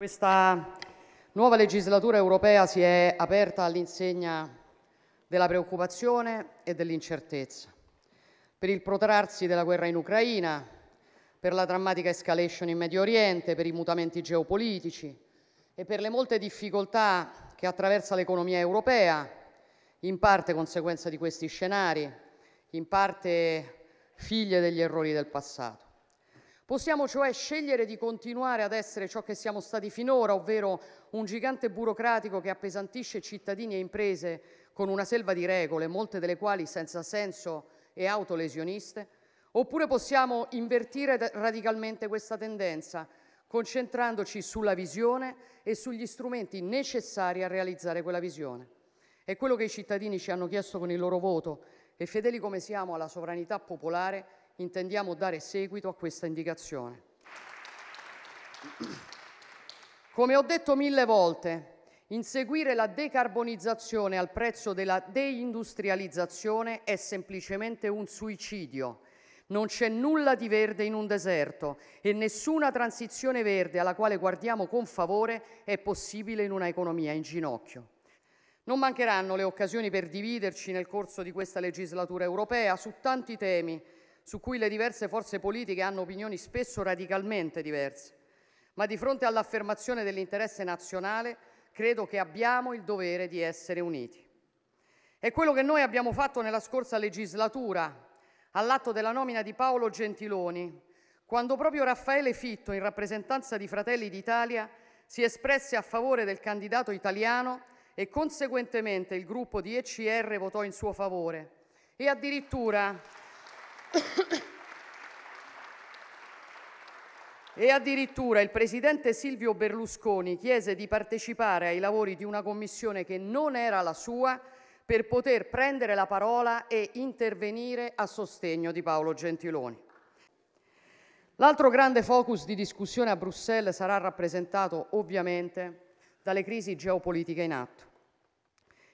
Questa nuova legislatura europea si è aperta all'insegna della preoccupazione e dell'incertezza per il protrarsi della guerra in Ucraina, per la drammatica escalation in Medio Oriente, per i mutamenti geopolitici e per le molte difficoltà che attraversa l'economia europea, in parte conseguenza di questi scenari, in parte figlie degli errori del passato. Possiamo cioè scegliere di continuare ad essere ciò che siamo stati finora, ovvero un gigante burocratico che appesantisce cittadini e imprese con una selva di regole, molte delle quali senza senso e autolesioniste, oppure possiamo invertire radicalmente questa tendenza, concentrandoci sulla visione e sugli strumenti necessari a realizzare quella visione. È quello che i cittadini ci hanno chiesto con il loro voto e fedeli come siamo alla sovranità popolare, intendiamo dare seguito a questa indicazione. Come ho detto mille volte, inseguire la decarbonizzazione al prezzo della deindustrializzazione è semplicemente un suicidio. Non c'è nulla di verde in un deserto e nessuna transizione verde alla quale guardiamo con favore è possibile in un'economia in ginocchio. Non mancheranno le occasioni per dividerci nel corso di questa legislatura europea su tanti temi su cui le diverse forze politiche hanno opinioni spesso radicalmente diverse, ma di fronte all'affermazione dell'interesse nazionale credo che abbiamo il dovere di essere uniti. È quello che noi abbiamo fatto nella scorsa legislatura all'atto della nomina di Paolo Gentiloni, quando proprio Raffaele Fitto, in rappresentanza di Fratelli d'Italia, si espresse a favore del candidato italiano e conseguentemente il gruppo di ECR votò in suo favore e addirittura e addirittura il presidente Silvio Berlusconi chiese di partecipare ai lavori di una commissione che non era la sua per poter prendere la parola e intervenire a sostegno di Paolo Gentiloni. L'altro grande focus di discussione a Bruxelles sarà rappresentato ovviamente dalle crisi geopolitiche in atto.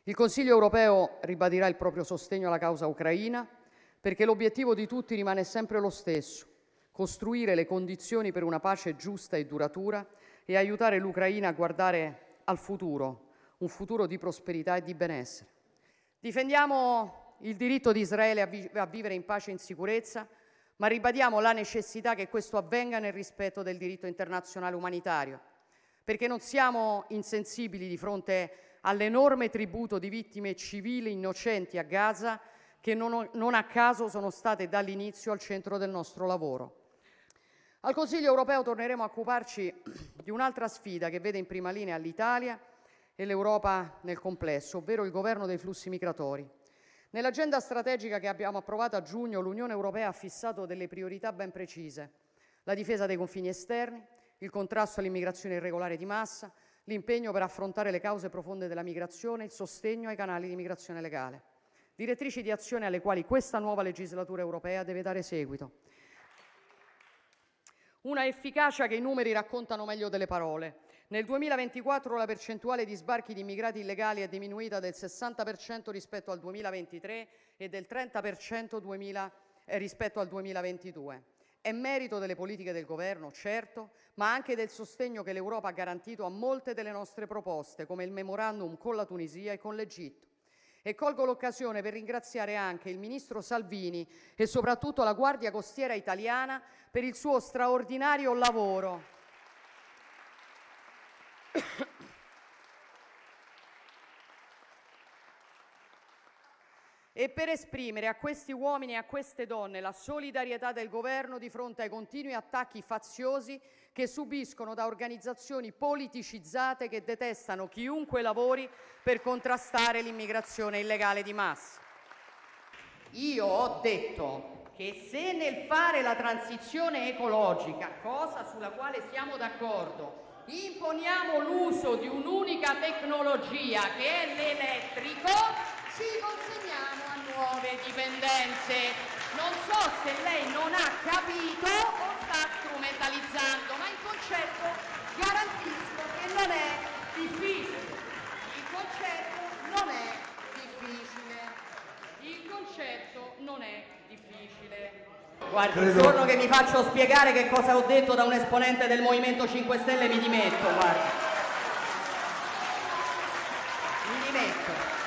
Il Consiglio europeo ribadirà il proprio sostegno alla causa ucraina perché l'obiettivo di tutti rimane sempre lo stesso, costruire le condizioni per una pace giusta e duratura e aiutare l'Ucraina a guardare al futuro, un futuro di prosperità e di benessere. Difendiamo il diritto di Israele a, vi a vivere in pace e in sicurezza, ma ribadiamo la necessità che questo avvenga nel rispetto del diritto internazionale umanitario, perché non siamo insensibili di fronte all'enorme tributo di vittime civili innocenti a Gaza che non, non a caso sono state dall'inizio al centro del nostro lavoro. Al Consiglio europeo torneremo a occuparci di un'altra sfida che vede in prima linea l'Italia e l'Europa nel complesso, ovvero il governo dei flussi migratori. Nell'agenda strategica che abbiamo approvato a giugno l'Unione Europea ha fissato delle priorità ben precise, la difesa dei confini esterni, il contrasto all'immigrazione irregolare di massa, l'impegno per affrontare le cause profonde della migrazione, il sostegno ai canali di migrazione legale direttrici di azione alle quali questa nuova legislatura europea deve dare seguito. Una efficacia che i numeri raccontano meglio delle parole. Nel 2024 la percentuale di sbarchi di immigrati illegali è diminuita del 60% rispetto al 2023 e del 30% 2000, eh, rispetto al 2022. È merito delle politiche del governo, certo, ma anche del sostegno che l'Europa ha garantito a molte delle nostre proposte, come il memorandum con la Tunisia e con l'Egitto. E colgo l'occasione per ringraziare anche il ministro Salvini e soprattutto la Guardia Costiera italiana per il suo straordinario lavoro. e per esprimere a questi uomini e a queste donne la solidarietà del governo di fronte ai continui attacchi faziosi che subiscono da organizzazioni politicizzate che detestano chiunque lavori per contrastare l'immigrazione illegale di massa. Io ho detto che se nel fare la transizione ecologica, cosa sulla quale siamo d'accordo, imponiamo l'uso di un'unica tecnologia che è l'elettrico, ci consegniamo a nuove dipendenze. Non so se lei non ha capito o sta strumentalizzando, ma il concetto garantisco che non è difficile. Il concetto non è difficile. Il concetto non è difficile. Guardi, il giorno che mi faccio spiegare che cosa ho detto da un esponente del Movimento 5 Stelle mi dimetto, guarda. Mi dimetto.